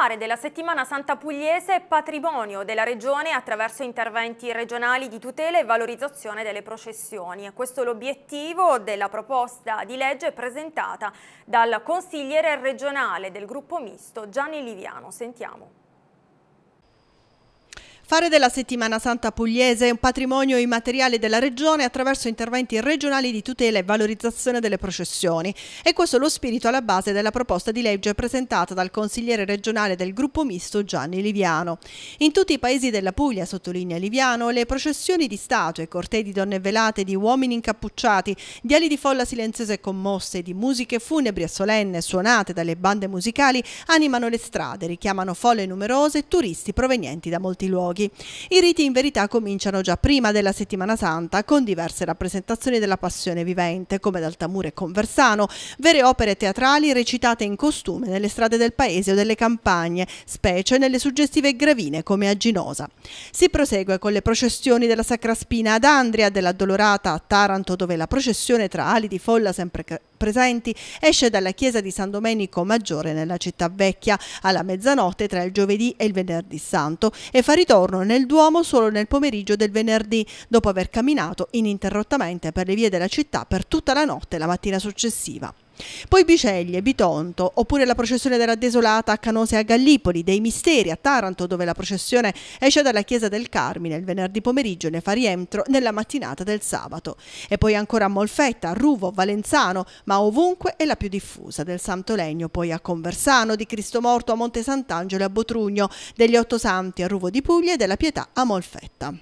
fare della settimana santa pugliese patrimonio della regione attraverso interventi regionali di tutela e valorizzazione delle processioni. Questo è l'obiettivo della proposta di legge presentata dal consigliere regionale del gruppo misto Gianni Liviano. Sentiamo. Fare della Settimana Santa Pugliese un patrimonio immateriale della Regione attraverso interventi regionali di tutela e valorizzazione delle processioni. E questo è lo spirito alla base della proposta di legge presentata dal consigliere regionale del gruppo misto Gianni Liviano. In tutti i paesi della Puglia, sottolinea Liviano, le processioni di statue, cortei di donne velate, di uomini incappucciati, di ali di folla silenziose e commosse, di musiche funebri e solenne suonate dalle bande musicali animano le strade, richiamano folle numerose e turisti provenienti da molti luoghi luoghi. I riti in verità cominciano già prima della settimana santa con diverse rappresentazioni della passione vivente come d'Altamura e Conversano, vere opere teatrali recitate in costume nelle strade del paese o delle campagne, specie nelle suggestive gravine come a Ginosa. Si prosegue con le processioni della Sacra Spina ad Andria, della Dolorata a Taranto dove la processione tra ali di folla sempre presenti, esce dalla chiesa di San Domenico Maggiore nella città vecchia alla mezzanotte tra il giovedì e il venerdì santo e fa ritorno nel Duomo solo nel pomeriggio del venerdì, dopo aver camminato ininterrottamente per le vie della città per tutta la notte e la mattina successiva. Poi Biceglie, Bitonto, oppure la processione della Desolata a Canose a Gallipoli, dei Misteri a Taranto, dove la processione esce dalla chiesa del Carmine il venerdì pomeriggio e ne fa rientro nella mattinata del sabato. E poi ancora a Molfetta, a Ruvo, Valenzano, ma ovunque è la più diffusa, del Santo Legno, poi a Conversano, di Cristo Morto a Monte Sant'Angelo e a Botrugno, degli Otto Santi a Ruvo di Puglia e della Pietà a Molfetta.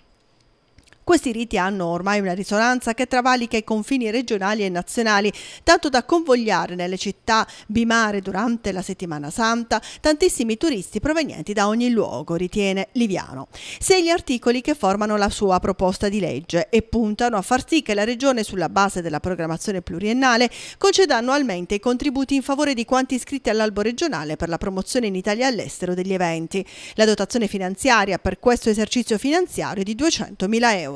Questi riti hanno ormai una risonanza che travalica i confini regionali e nazionali, tanto da convogliare nelle città bimare durante la settimana santa tantissimi turisti provenienti da ogni luogo, ritiene Liviano. Sei gli articoli che formano la sua proposta di legge e puntano a far sì che la regione sulla base della programmazione pluriennale conceda annualmente i contributi in favore di quanti iscritti all'albo regionale per la promozione in Italia e all'estero degli eventi. La dotazione finanziaria per questo esercizio finanziario è di 200.000 euro.